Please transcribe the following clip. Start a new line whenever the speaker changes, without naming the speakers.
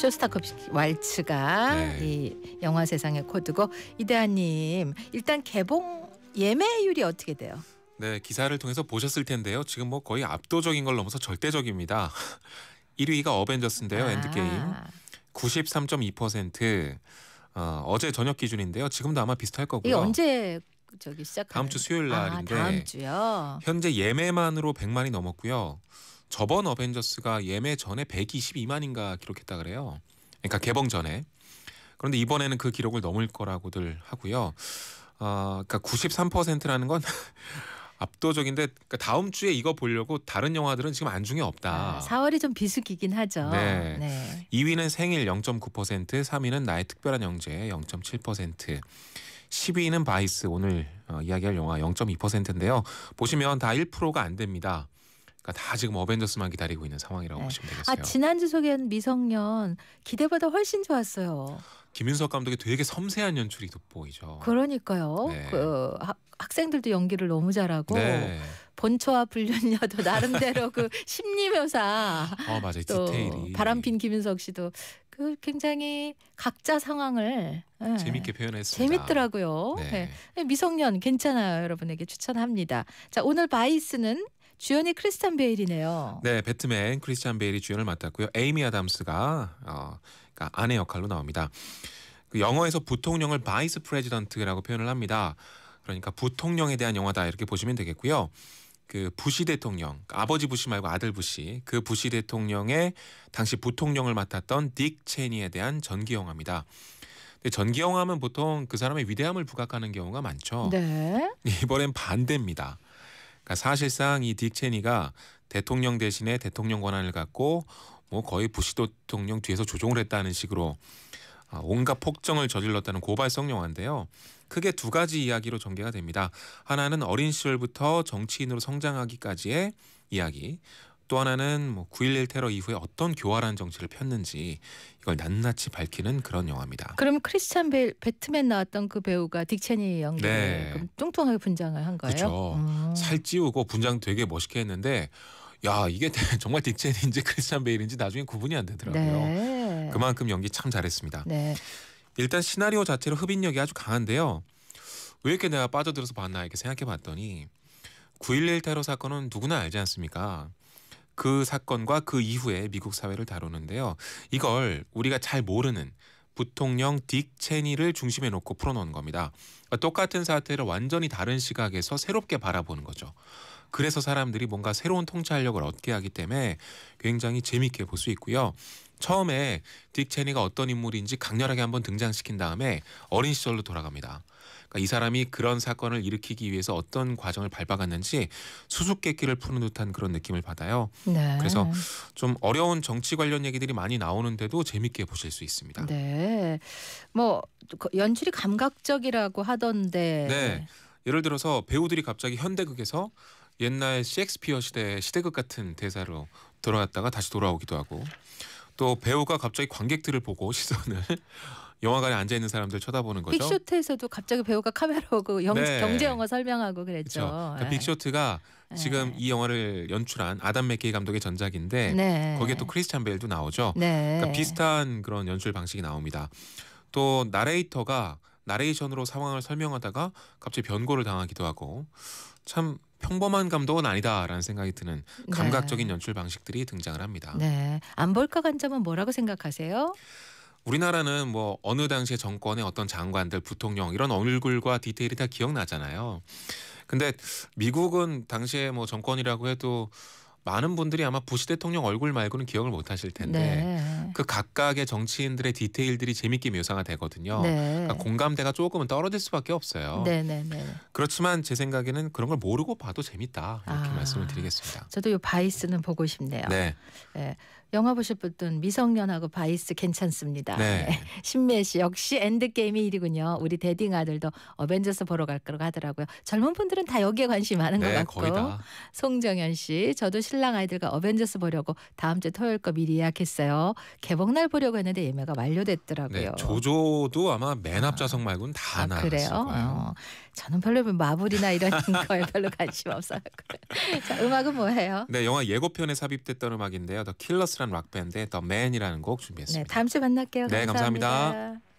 쇼스타 k o v s 왈츠가 네. 이 영화 세상의 코드고 이대한님 일단 개봉 예매율이 어떻게 돼요?
네 기사를 통해서 보셨을 텐데요. 지금 뭐 거의 압도적인 걸 넘어서 절대적입니다. 1위가 어벤져스인데요. 아. 엔드게임 93.2%. 어, 어제 저녁 기준인데요. 지금도 아마 비슷할 거고요. 이게
언제 저기 시작? 다음
주 수요일 아, 날인데 아, 다음
주요.
현재 예매만으로 100만이 넘었고요. 저번 어벤져스가 예매 전에 122만인가 기록했다 그래요. 그러니까 네. 개봉 전에. 그런데 이번에는 그 기록을 넘을 거라고들 하고요. 아, 그러니까 93%라는 건 압도적인데 그러니까 다음 주에 이거 보려고 다른 영화들은 지금 안중에 없다. 아,
4월이 좀 비수기긴 하죠. 네. 네.
2위는 생일 0.9%, 3위는 나의 특별한 영재 0.7%. 10위는 바이스 오늘 어, 이야기할 영화 0.2%인데요. 보시면 다 1%가 안 됩니다. 그러니까 다 지금 어벤져스만 기다리고 있는 상황이라고 네. 보시면 아, 되겠어요. 아 지난주
소개한 미성년 기대보다 훨씬 좋았어요.
김윤석 감독이 되게 섬세한 연출이 돋보이죠.
그러니까요. 네. 그 하, 학생들도 연기를 너무 잘하고 네. 본초와 불륜녀도 나름대로 그 심리 묘사. 어 맞아요. 디테일이. 바람핀 김윤석 씨도 그 굉장히 각자 상황을 네. 재밌게
표현했습니다. 재밌더라고요. 네.
네. 미성년 괜찮아요. 여러분에게 추천합니다. 자 오늘 바이스는 주연이 크리스찬 베일이네요.
네, 배트맨 크리스찬 베일이 주연을 맡았고요. 에이미 아담스가 어, 그러니까 아내 역할로 나옵니다. 그 영어에서 부통령을 바이스 프레지던트라고 표현을 합니다. 그러니까 부통령에 대한 영화다 이렇게 보시면 되겠고요. 그 부시 대통령 그러니까 아버지 부시 말고 아들 부시 그 부시 대통령의 당시 부통령을 맡았던 딕 체니에 대한 전기 영화입니다. 근데 전기 영화면 보통 그 사람의 위대함을 부각하는 경우가 많죠. 네. 이번엔 반대입니다. 그러니까 사실상 이딕 체니가 대통령 대신에 대통령 권한을 갖고 뭐 거의 부시 대통령 뒤에서 조종을 했다는 식으로 아, 온갖 폭정을 저질렀다는 고발성 영화인데요. 크게 두 가지 이야기로 전개가 됩니다. 하나는 어린 시절부터 정치인으로 성장하기까지의 이야기, 또 하나는 뭐9.11 테러 이후에 어떤 교활한 정치를 폈는지 이걸 낱낱이 밝히는 그런 영화입니다.
그럼 크리스찬 벨 배트맨 나왔던 그 배우가 딕체니 연기를 네. 뚱뚱하게 분장을 한 거예요? 그렇죠.
음. 살 찌우고 분장 되게 멋있게 했는데 야 이게 정말 딕체니인지 크리스찬 베일인지 나중에 구분이 안 되더라고요.
네.
그만큼 연기 참 잘했습니다. 네. 일단 시나리오 자체로 흡인력이 아주 강한데요. 왜 이렇게 내가 빠져들어서 봤나 이렇게 생각해봤더니 9.11 테러 사건은 누구나 알지 않습니까? 그 사건과 그 이후에 미국 사회를 다루는데요. 이걸 우리가 잘 모르는 부통령 딕 체니를 중심에 놓고 풀어놓은 겁니다. 똑같은 사태를 완전히 다른 시각에서 새롭게 바라보는 거죠. 그래서 사람들이 뭔가 새로운 통찰력을 얻게 하기 때문에 굉장히 재미있게볼 수 있고요. 처음에 딕 체니가 어떤 인물인지 강렬하게 한번 등장시킨 다음에 어린 시절로 돌아갑니다. 그러니까 이 사람이 그런 사건을 일으키기 위해서 어떤 과정을 밟아갔는지 수수께끼를 푸는 듯한 그런 느낌을 받아요. 네. 그래서 좀 어려운 정치 관련 얘기들이 많이 나오는데도 재밌게 보실 수 있습니다.
네. 뭐 그 연출이 감각적이라고 하던데. 네.
예를 들어서 배우들이 갑자기 현대극에서 옛날 셰익스피어 시대 시대극 같은 대사로 돌아갔다가 다시 돌아오기도 하고 또 배우가 갑자기 관객들을 보고 시선을 영화관에 앉아 있는 사람들 쳐다보는 거죠.
빅쇼트에서도 갑자기 배우가 카메라 오고 그 영, 네. 경제 영화 설명하고 그랬죠. 그러니까 예.
빅쇼트가 네. 지금 이 영화를 연출한 아담 맥케이 감독의 전작인데 네. 거기에 또 크리스찬 베일도 나오죠. 네. 그러니까 비슷한 그런 연출 방식이 나옵니다. 또 나레이터가 나레이션으로 상황을 설명하다가 갑자기 변고를 당하기도 하고 참 평범한 감독은 아니다라는 생각이 드는 감각적인 네. 연출 방식들이 등장을 합니다.
네. 안 볼까 관점은 뭐라고 생각하세요?
우리나라는 뭐 어느 당시에 정권의 어떤 장관들, 부통령 이런 얼굴과 디테일이 다 기억나잖아요. 근데 미국은 당시에 뭐 정권이라고 해도 많은 분들이 아마 부시 대통령 얼굴 말고는 기억을 못 하실 텐데 네. 그 각각의 정치인들의 디테일들이 재밌게 묘사가 되거든요. 네. 그러니까 공감대가 조금은 떨어질 수밖에 없어요. 네, 네, 네. 그렇지만 제 생각에는 그런 걸 모르고 봐도 재밌다 이렇게 아, 말씀을 드리겠습니다.
저도 이 바이스는 보고 싶네요. 네. 예. 영화 보실 분은 미성년하고 바이스 괜찮습니다. 네. 예. 신미씨 역시 엔드게임이 1위군요. 우리 데딩 아들도 어벤져스 보러 갈 거라고 하더라고요. 젊은 분들은 다 여기에 관심 많은 네, 것 같고. 송정현 씨 저도 신랑 아이들과 어벤져스 보려고 다음 주 토요일 거 미리 예약했어요. 개봉날 보려고 했는데 예매가 네, 완료됐더라고요. 네,
조조도 아마 맨앞 아. 좌석 말고는 다 아, 나갔을 거예요. 어.
저는 별로 뭐 마블이나 이런 거에 별로 관심 없어요. 자, 음악은 뭐예요?
네, 영화 예고편에 삽입됐던 음악인데요. 더 킬러스란 락밴드의 더 맨이라는 곡 네, 준비했습니다.
네, 다음 주 만날게요. 감사합니다. 감사합니다.